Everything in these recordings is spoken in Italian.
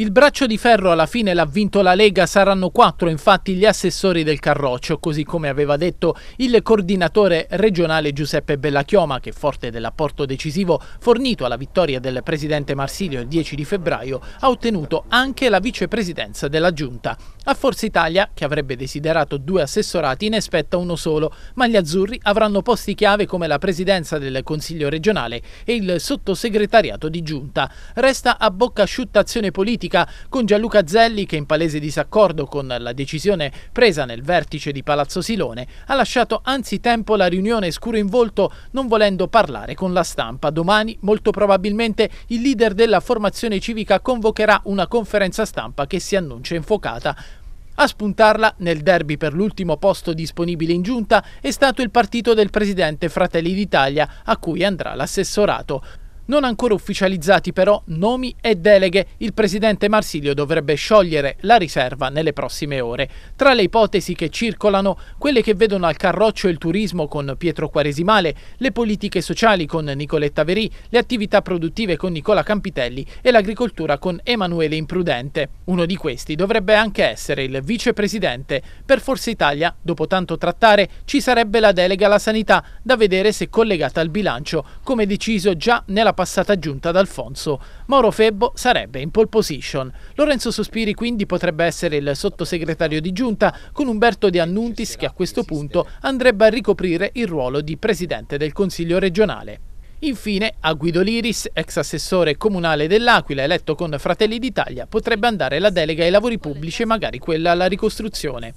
Il braccio di ferro alla fine l'ha vinto la Lega, saranno quattro infatti gli assessori del Carroccio, così come aveva detto il coordinatore regionale Giuseppe Bellachioma, che forte dell'apporto decisivo fornito alla vittoria del presidente Marsilio il 10 di febbraio, ha ottenuto anche la vicepresidenza della Giunta. A Forza Italia, che avrebbe desiderato due assessorati, ne spetta uno solo, ma gli azzurri avranno posti chiave come la presidenza del Consiglio regionale e il sottosegretariato di Giunta. Resta a bocca asciutta azione politica politica con Gianluca Zelli che in palese disaccordo con la decisione presa nel vertice di Palazzo Silone ha lasciato anzitempo la riunione scuro in volto non volendo parlare con la stampa. Domani molto probabilmente il leader della formazione civica convocherà una conferenza stampa che si annuncia infocata. A spuntarla nel derby per l'ultimo posto disponibile in giunta è stato il partito del presidente Fratelli d'Italia, a cui andrà l'assessorato. Non ancora ufficializzati però nomi e deleghe, il presidente Marsilio dovrebbe sciogliere la riserva nelle prossime ore. Tra le ipotesi che circolano, quelle che vedono al carroccio il turismo con Pietro Quaresimale, le politiche sociali con Nicoletta Verì, le attività produttive con Nicola Campitelli e l'agricoltura con Emanuele Imprudente. Uno di questi dovrebbe anche essere il vicepresidente. Per Forza Italia, dopo tanto trattare, ci sarebbe la delega alla sanità, da vedere se collegata al bilancio, come deciso già nella passata giunta ad Alfonso. Mauro Febbo sarebbe in pole position. Lorenzo Sospiri quindi potrebbe essere il sottosegretario di giunta con Umberto De Annuntis che a questo punto andrebbe a ricoprire il ruolo di presidente del Consiglio regionale. Infine, a Guido Liris, ex assessore comunale dell'Aquila, eletto con Fratelli d'Italia, potrebbe andare la delega ai lavori pubblici e magari quella alla ricostruzione.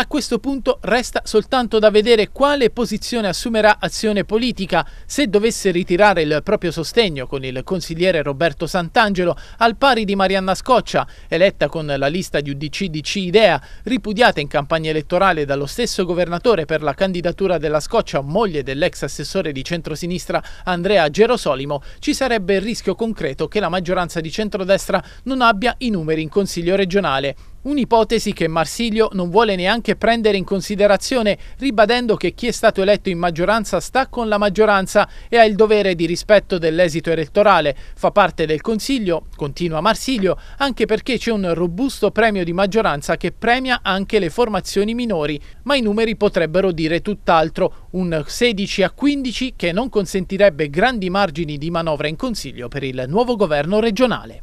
A questo punto resta soltanto da vedere quale posizione assumerà azione politica se dovesse ritirare il proprio sostegno con il consigliere Roberto Santangelo al pari di Marianna Scoccia, eletta con la lista di UDC DC Idea, ripudiata in campagna elettorale dallo stesso governatore per la candidatura della Scoccia, moglie dell'ex assessore di centrosinistra Andrea Gerosolimo, ci sarebbe il rischio concreto che la maggioranza di centrodestra non abbia i numeri in consiglio regionale. Un'ipotesi che Marsilio non vuole neanche prendere in considerazione, ribadendo che chi è stato eletto in maggioranza sta con la maggioranza e ha il dovere di rispetto dell'esito elettorale. Fa parte del Consiglio, continua Marsilio, anche perché c'è un robusto premio di maggioranza che premia anche le formazioni minori, ma i numeri potrebbero dire tutt'altro, un 16 a 15 che non consentirebbe grandi margini di manovra in Consiglio per il nuovo governo regionale.